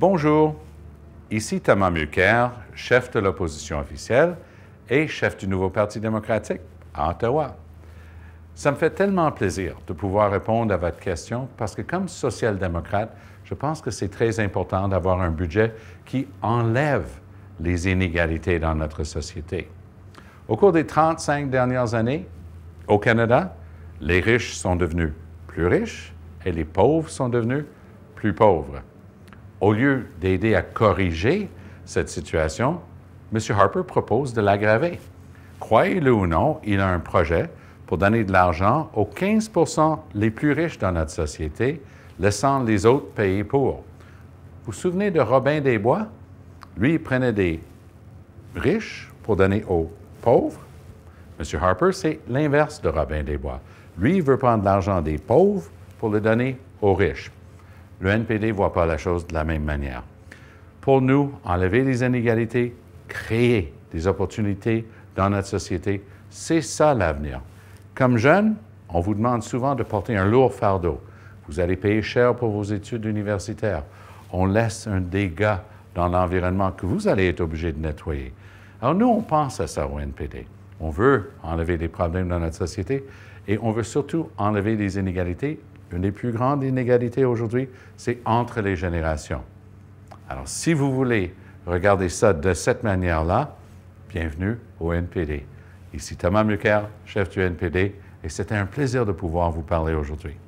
Bonjour, ici Thomas Mulcair, chef de l'opposition officielle et chef du nouveau Parti démocratique à Ottawa. Ça me fait tellement plaisir de pouvoir répondre à votre question parce que comme social-démocrate, je pense que c'est très important d'avoir un budget qui enlève les inégalités dans notre société. Au cours des 35 dernières années, au Canada, les riches sont devenus plus riches et les pauvres sont devenus plus pauvres. Au lieu d'aider à corriger cette situation, M. Harper propose de l'aggraver. Croyez-le ou non, il a un projet pour donner de l'argent aux 15 les plus riches dans notre société, laissant les autres payer pour. Vous vous souvenez de Robin des Bois? Lui, prenait des riches pour donner aux pauvres. M. Harper, c'est l'inverse de Robin des Bois. Lui, veut prendre l'argent des pauvres pour le donner aux riches le NPD ne voit pas la chose de la même manière. Pour nous, enlever les inégalités, créer des opportunités dans notre société, c'est ça l'avenir. Comme jeune, on vous demande souvent de porter un lourd fardeau. Vous allez payer cher pour vos études universitaires. On laisse un dégât dans l'environnement que vous allez être obligé de nettoyer. Alors nous, on pense à ça au NPD. On veut enlever des problèmes dans notre société et on veut surtout enlever les inégalités une des plus grandes inégalités aujourd'hui, c'est entre les générations. Alors, si vous voulez regarder ça de cette manière-là, bienvenue au NPD. Ici Thomas Mucker, chef du NPD, et c'était un plaisir de pouvoir vous parler aujourd'hui.